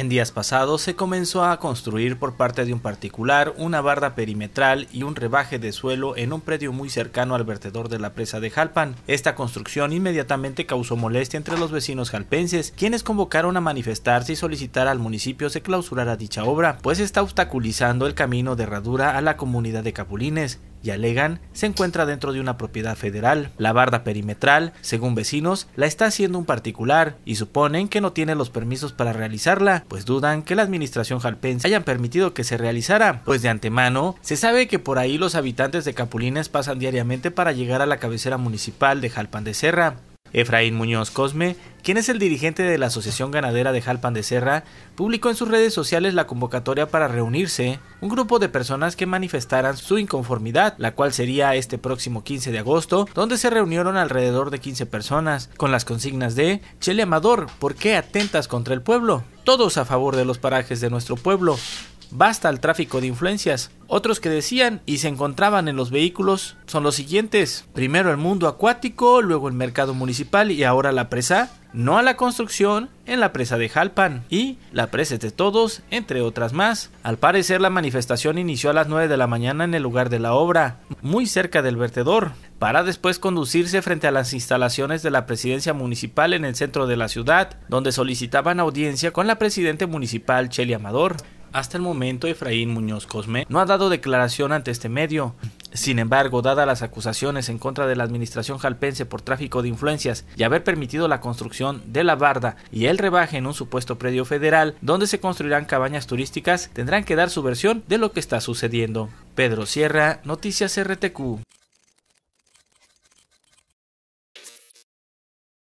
En días pasados se comenzó a construir por parte de un particular una barda perimetral y un rebaje de suelo en un predio muy cercano al vertedor de la presa de Jalpan. Esta construcción inmediatamente causó molestia entre los vecinos jalpenses, quienes convocaron a manifestarse y solicitar al municipio se clausurara dicha obra, pues está obstaculizando el camino de herradura a la comunidad de Capulines y alegan, se encuentra dentro de una propiedad federal. La barda perimetral, según vecinos, la está haciendo un particular y suponen que no tiene los permisos para realizarla, pues dudan que la administración jalpense hayan permitido que se realizara, pues de antemano se sabe que por ahí los habitantes de Capulines pasan diariamente para llegar a la cabecera municipal de Jalpan de Serra, Efraín Muñoz Cosme, quien es el dirigente de la Asociación Ganadera de Jalpan de Serra, publicó en sus redes sociales la convocatoria para reunirse un grupo de personas que manifestaran su inconformidad, la cual sería este próximo 15 de agosto, donde se reunieron alrededor de 15 personas, con las consignas de Chele Amador, ¿por qué atentas contra el pueblo? Todos a favor de los parajes de nuestro pueblo, basta el tráfico de influencias. Otros que decían y se encontraban en los vehículos son los siguientes. Primero el mundo acuático, luego el mercado municipal y ahora la presa. No a la construcción en la presa de Jalpan y la presa de todos, entre otras más. Al parecer la manifestación inició a las 9 de la mañana en el lugar de la obra, muy cerca del vertedor, para después conducirse frente a las instalaciones de la presidencia municipal en el centro de la ciudad, donde solicitaban audiencia con la presidente municipal Cheli Amador. Hasta el momento, Efraín Muñoz Cosme no ha dado declaración ante este medio. Sin embargo, dadas las acusaciones en contra de la administración jalpense por tráfico de influencias y haber permitido la construcción de la barda y el rebaje en un supuesto predio federal donde se construirán cabañas turísticas, tendrán que dar su versión de lo que está sucediendo. Pedro Sierra, Noticias RTQ.